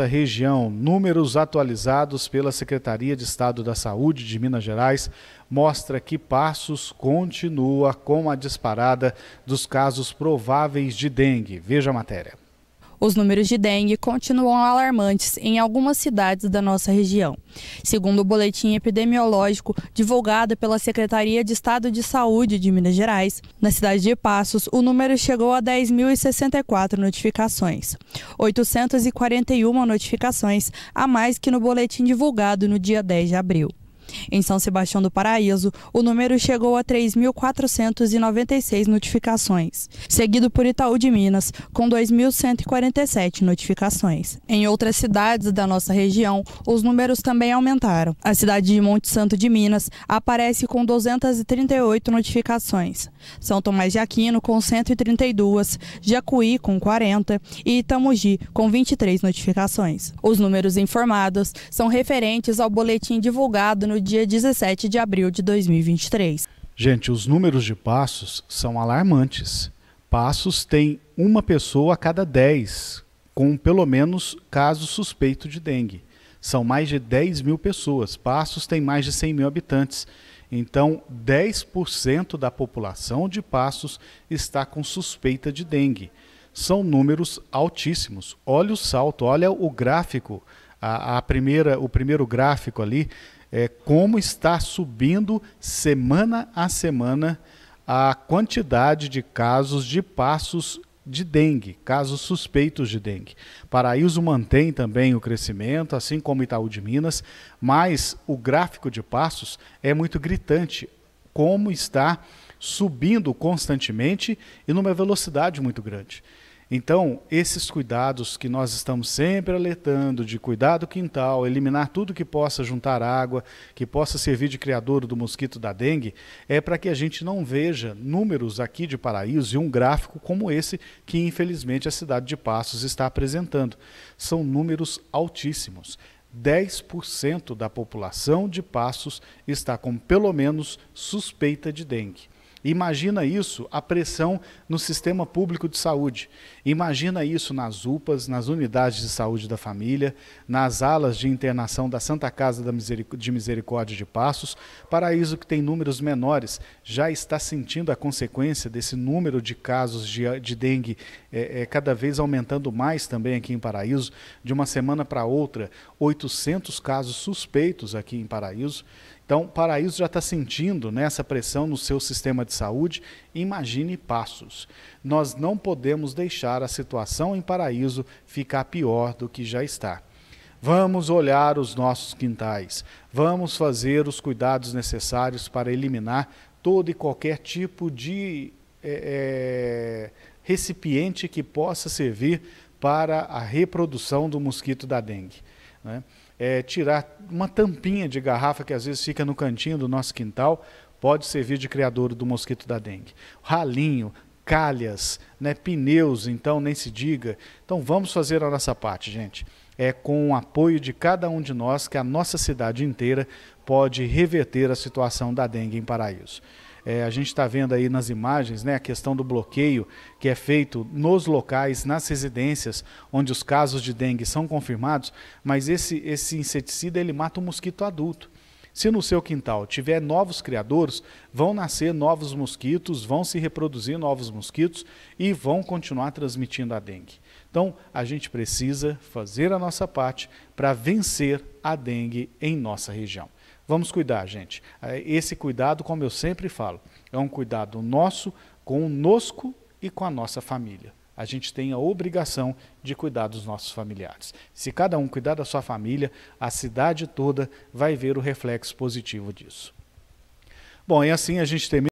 nossa região. Números atualizados pela Secretaria de Estado da Saúde de Minas Gerais mostra que Passos continua com a disparada dos casos prováveis de dengue. Veja a matéria. Os números de dengue continuam alarmantes em algumas cidades da nossa região. Segundo o boletim epidemiológico divulgado pela Secretaria de Estado de Saúde de Minas Gerais, na cidade de Passos, o número chegou a 10.064 notificações, 841 notificações a mais que no boletim divulgado no dia 10 de abril. Em São Sebastião do Paraíso, o número chegou a 3.496 notificações, seguido por Itaú de Minas, com 2.147 notificações. Em outras cidades da nossa região, os números também aumentaram. A cidade de Monte Santo de Minas aparece com 238 notificações, São Tomás de Aquino com 132, Jacuí com 40 e Itamugi, com 23 notificações. Os números informados são referentes ao boletim divulgado no dia 17 de abril de 2023. Gente, os números de passos são alarmantes. Passos tem uma pessoa a cada 10 com pelo menos caso suspeito de dengue. São mais de 10 mil pessoas. Passos tem mais de 100 mil habitantes. Então, 10% da população de Passos está com suspeita de dengue. São números altíssimos. Olha o salto, olha o gráfico, a, a primeira, o primeiro gráfico ali é, como está subindo semana a semana a quantidade de casos de passos de dengue, casos suspeitos de dengue. Paraíso mantém também o crescimento, assim como Itaú de Minas, mas o gráfico de passos é muito gritante, como está subindo constantemente e numa velocidade muito grande. Então, esses cuidados que nós estamos sempre alertando, de cuidar do quintal, eliminar tudo que possa juntar água, que possa servir de criador do mosquito da dengue, é para que a gente não veja números aqui de Paraíso e um gráfico como esse que, infelizmente, a cidade de Passos está apresentando. São números altíssimos. 10% da população de Passos está com pelo menos suspeita de dengue. Imagina isso, a pressão no sistema público de saúde. Imagina isso nas UPAs, nas unidades de saúde da família, nas alas de internação da Santa Casa de Misericórdia de Passos. Paraíso, que tem números menores, já está sentindo a consequência desse número de casos de, de dengue é, é, cada vez aumentando mais também aqui em Paraíso. De uma semana para outra, 800 casos suspeitos aqui em Paraíso. Então, Paraíso já está sentindo nessa né, pressão no seu sistema de saúde. Imagine passos. Nós não podemos deixar a situação em Paraíso ficar pior do que já está. Vamos olhar os nossos quintais. Vamos fazer os cuidados necessários para eliminar todo e qualquer tipo de é, é, recipiente que possa servir para a reprodução do mosquito da dengue. Né? é, tirar uma tampinha de garrafa que às vezes fica no cantinho do nosso quintal, pode servir de criador do mosquito da dengue. Ralinho, calhas, né, pneus, então nem se diga. Então vamos fazer a nossa parte, gente. É com o apoio de cada um de nós que a nossa cidade inteira pode reverter a situação da dengue em Paraíso. É, a gente está vendo aí nas imagens né, a questão do bloqueio que é feito nos locais, nas residências, onde os casos de dengue são confirmados, mas esse, esse inseticida ele mata o mosquito adulto. Se no seu quintal tiver novos criadores, vão nascer novos mosquitos, vão se reproduzir novos mosquitos e vão continuar transmitindo a dengue. Então, a gente precisa fazer a nossa parte para vencer a dengue em nossa região. Vamos cuidar, gente. Eh, esse cuidado, como eu sempre falo, é um cuidado nosso conosco e com a nossa família. A gente tem a obrigação de cuidar dos nossos familiares. Se cada um cuidar da sua família, a cidade toda vai ver o reflexo positivo disso. Bom, e assim a gente termina.